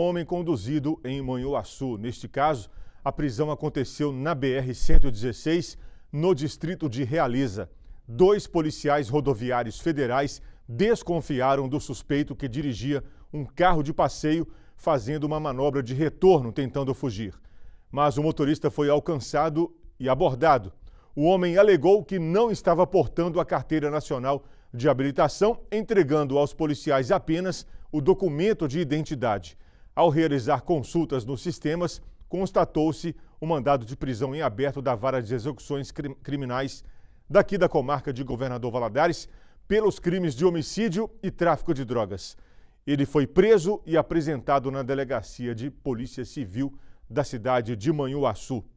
homem conduzido em Manhuaçu. Neste caso, a prisão aconteceu na BR-116, no distrito de Realiza. Dois policiais rodoviários federais desconfiaram do suspeito que dirigia um carro de passeio fazendo uma manobra de retorno tentando fugir. Mas o motorista foi alcançado e abordado. O homem alegou que não estava portando a carteira nacional de habilitação, entregando aos policiais apenas o documento de identidade. Ao realizar consultas nos sistemas, constatou-se o mandado de prisão em aberto da Vara de Execuções Criminais daqui da comarca de Governador Valadares pelos crimes de homicídio e tráfico de drogas. Ele foi preso e apresentado na delegacia de Polícia Civil da cidade de Manhuaçu.